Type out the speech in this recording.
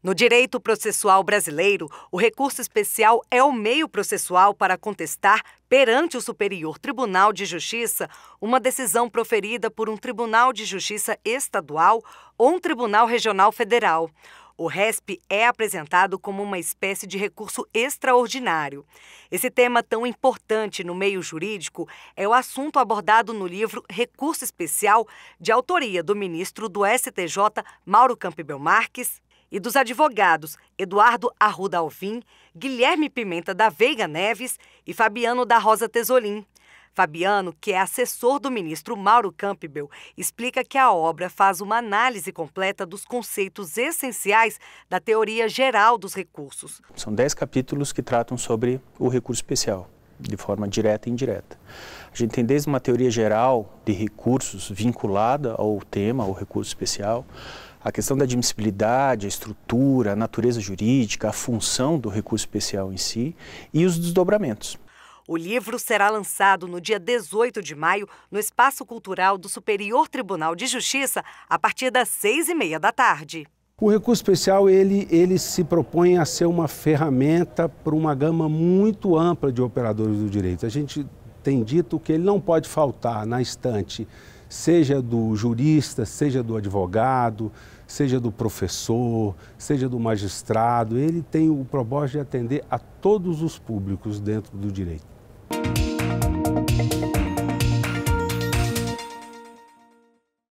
No direito processual brasileiro, o recurso especial é o meio processual para contestar perante o Superior Tribunal de Justiça uma decisão proferida por um Tribunal de Justiça estadual ou um Tribunal Regional Federal. O RESP é apresentado como uma espécie de recurso extraordinário. Esse tema tão importante no meio jurídico é o assunto abordado no livro Recurso Especial, de autoria do ministro do STJ, Mauro Campbell Marques, e dos advogados Eduardo Arruda Alvim, Guilherme Pimenta da Veiga Neves e Fabiano da Rosa Tesolim. Fabiano, que é assessor do ministro Mauro Campbell, explica que a obra faz uma análise completa dos conceitos essenciais da teoria geral dos recursos. São dez capítulos que tratam sobre o recurso especial, de forma direta e indireta. A gente tem desde uma teoria geral de recursos vinculada ao tema, ao recurso especial, a questão da admissibilidade, a estrutura, a natureza jurídica, a função do recurso especial em si e os desdobramentos. O livro será lançado no dia 18 de maio no Espaço Cultural do Superior Tribunal de Justiça a partir das seis e meia da tarde. O recurso especial ele, ele se propõe a ser uma ferramenta para uma gama muito ampla de operadores do direito. A gente tem dito que ele não pode faltar na estante seja do jurista, seja do advogado, seja do professor, seja do magistrado, ele tem o propósito de atender a todos os públicos dentro do direito.